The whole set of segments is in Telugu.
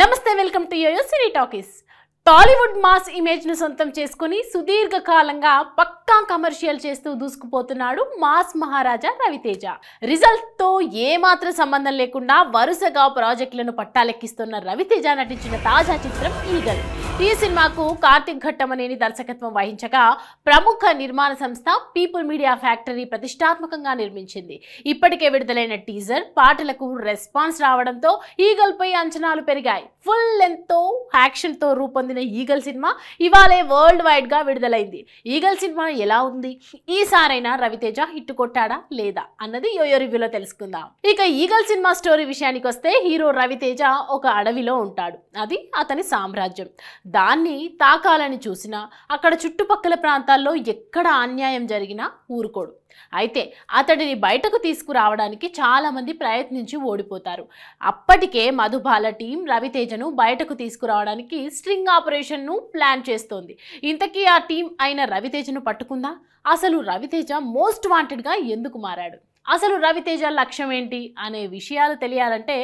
నమస్తే welcome to YoYo Cine Talkies Tollywood mass ఇమేజ్ను సొంతం చేసుకుని సుదీర్ఘకాలంగా పక్కా కమర్షియల్ చేస్తూ దూసుకుపోతున్నాడు మాస్ మహారాజా రవితేజ రిజల్ట్తో ఏమాత్రం సంబంధం లేకుండా వరుసగా ప్రాజెక్టులను పట్టాలెక్కిస్తున్న రవితేజ నటించిన తాజా చిత్రం ఈగల్ ఈ సినిమాకు కార్తిక్ ఘట్టమనేని దర్శకత్వం వహించగా ప్రముఖ నిర్మాణ సంస్థ పీపుల్ మీడియా ఫ్యాక్టరీ ప్రతిష్టాత్మకంగా నిర్మించింది ఇప్పటికే విడుదలైన టీజర్ పాటలకు రెస్పాన్స్ రావడంతో ఈగల్పై అంచనాలు పెరిగాయి ఫుల్ లెంత్తో యాక్షన్తో రూపొందిన ఈగల్ సినిమా ఇవాళే వరల్డ్ వైడ్గా విడుదలైంది ఈగల్ సినిమా ఎలా ఉంది ఈసారైనా రవితేజ హిట్ కొట్టాడా లేదా అన్నది యోయో రివ్యూలో తెలుసుకుందాం ఇక ఈగల్ సినిమా స్టోరీ విషయానికి వస్తే హీరో రవితేజ ఒక అడవిలో ఉంటాడు అది అతని సామ్రాజ్యం దాన్ని తాకాలని చూసినా అక్కడ చుట్టుపక్కల ప్రాంతాల్లో ఎక్కడ అన్యాయం జరిగినా ఊరుకోడు అయితే అతడిని బయటకు తీసుకురావడానికి చాలామంది ప్రయత్నించి ఓడిపోతారు అప్పటికే మధుబాల టీం రవితేజను బయటకు తీసుకురావడానికి స్ట్రింగ్ ఆపరేషన్ను ప్లాన్ చేస్తోంది ఇంతకీ ఆ టీం అయిన రవితేజను పట్టుకుందా అసలు రవితేజ మోస్ట్ వాంటెడ్గా ఎందుకు మారాడు అసలు రవితేజ లక్ష్యం ఏంటి అనే విషయాలు తెలియాలంటే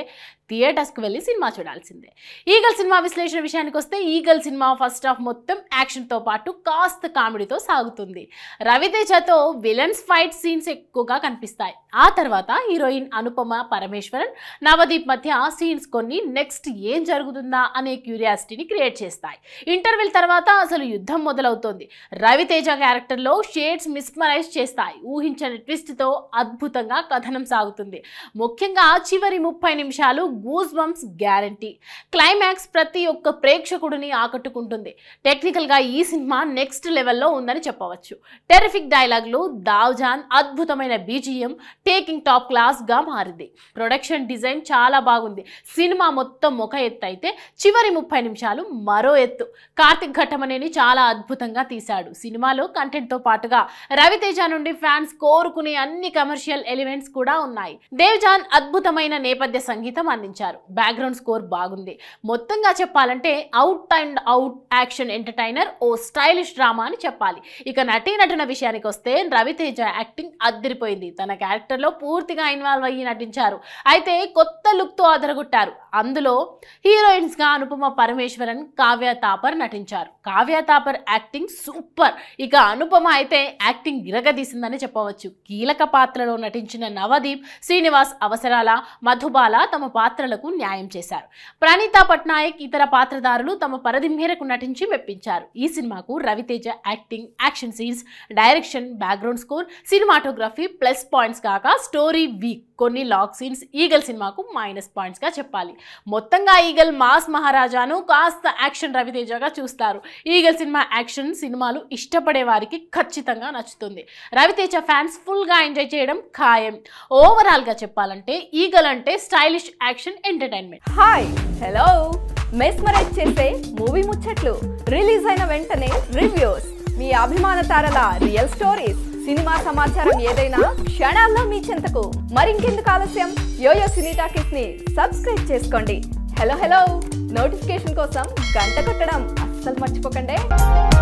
థియేటర్స్కి వెళ్ళి సినిమా చూడాల్సిందే ఈగల్ సినిమా విశ్లేషణ విషయానికి వస్తే ఈగల్ సినిమా ఫస్ట్ హాఫ్ మొత్తం యాక్షన్తో పాటు కాస్త కామెడీతో సాగుతుంది రవితేజతో విలన్స్ ఫైట్ సీన్స్ ఎక్కువగా కనిపిస్తాయి ఆ తర్వాత హీరోయిన్ అనుపమ పరమేశ్వరన్ నవదీప్ మధ్య సీన్స్ కొన్ని నెక్స్ట్ ఏం జరుగుతుందా అనే క్యూరియాసిటీని క్రియేట్ చేస్తాయి ఇంటర్వెల్ తర్వాత అసలు యుద్ధం మొదలవుతోంది రవితేజ క్యారెక్టర్లో షేడ్స్ మిస్మరైజ్ చేస్తాయి ఊహించని ట్విస్ట్తో అద్భుతంగా కథనం సాగుతుంది ముఖ్యంగా చివరి ముప్పై నిమిషాలు గూజ్ బంప్స్ గ్యారంటీ క్లైమాక్స్ ప్రతి ఒక్క ప్రేక్షకుడిని ఆకట్టుకుంటుంది టెక్నికల్గా ఈ సినిమా నెక్స్ట్ లెవెల్లో ఉందని చెప్పవచ్చు టెరిఫిక్ డైలాగ్లు దావ్జాన్ అద్భుతమైన బీజియం టేకింగ్ టాప్ క్లాస్గా మారింది ప్రొడక్షన్ డిజైన్ చాలా బాగుంది సినిమా మొత్తం ఒక ఎత్తు అయితే చివరి ముప్పై నిమిషాలు మరో ఎత్తు కార్తిక్ ఘట్టమనేని చాలా అద్భుతంగా తీశాడు సినిమాలో కంటెంట్తో పాటుగా రవితేజ నుండి ఫ్యాన్స్ కోరుకునే అన్ని కమర్షియల్ ఎలిమెంట్స్ కూడా ఉన్నాయి దేవ్జాన్ అద్భుతమైన నేపథ్య సంగీతం అందించారు బ్యాక్గ్రౌండ్ స్కోర్ బాగుంది మొత్తంగా చెప్పాలంటే out and out action entertainer ఓ స్టైలిష్ డ్రామా అని చెప్పాలి ఇక నటీ నటన విషయానికి వస్తే రవితేజ యాక్టింగ్ అద్దరిపోయింది తన క్యారెక్టర్ పాత్రలో పూర్తిగా ఇన్వాల్వ్ అయ్యి నటించారు అయితే కొత్త లుక్తో అదరగొట్టారు అందులో హీరోయిన్స్ గా అనుపమ పరమేశ్వరన్ కావ్య తాపర్ నటించారు కావ్య తాపర్ యాక్టింగ్ సూపర్ ఇక అనుపమ అయితే యాక్టింగ్ గిరగదీసిందని చెప్పవచ్చు కీలక పాత్రలో నటించిన నవదీప్ శ్రీనివాస్ అవసరాల మధుబాల తమ పాత్రలకు న్యాయం చేశారు ప్రణీత పట్నాయక్ ఇతర పాత్రదారులు తమ పరిధి మేరకు నటించి మెప్పించారు ఈ సినిమాకు Raviteja acting action scenes direction background score cinematography plus points గా కాక స్టోరీ వీక్ కొన్ని లాక్ సీన్స్ ఈగల్ సినిమాకు మైనస్ పాయింట్స్గా చెప్పాలి మొత్తంగా ఈగల్ మాస్ మహారాజాను కాస్త యాక్షన్ రవితేజగా చూస్తారు ఈగల్ సినిమా యాక్షన్ సినిమాలు ఇష్టపడే వారికి ఖచ్చితంగా నచ్చుతుంది రవితేజ ఫ్యాన్స్ ఫుల్గా ఎంజాయ్ చేయడం ఖాయం ఓవరాల్గా చెప్పాలంటే ఈగల్ అంటే stylish action entertainment hi hello mesmerize చేసే మూవీ ముచ్చట్లు రిలీజ్ అయిన వెంటనే రివ్యూస్ మీ అభిమాన తారల రియల్ స్టోరీస్ సినిమా సమాచారం ఏదైనా క్షణాల్లో మీ చింతకు మరింకెందుకు ఆలస్యం యోయో సినీ టాకీస్ ని సబ్స్క్రైబ్ చేసుకోండి హలో హలో నోటిఫికేషన్ కోసం గంట కొట్టడం అస్సలు మర్చిపోకండి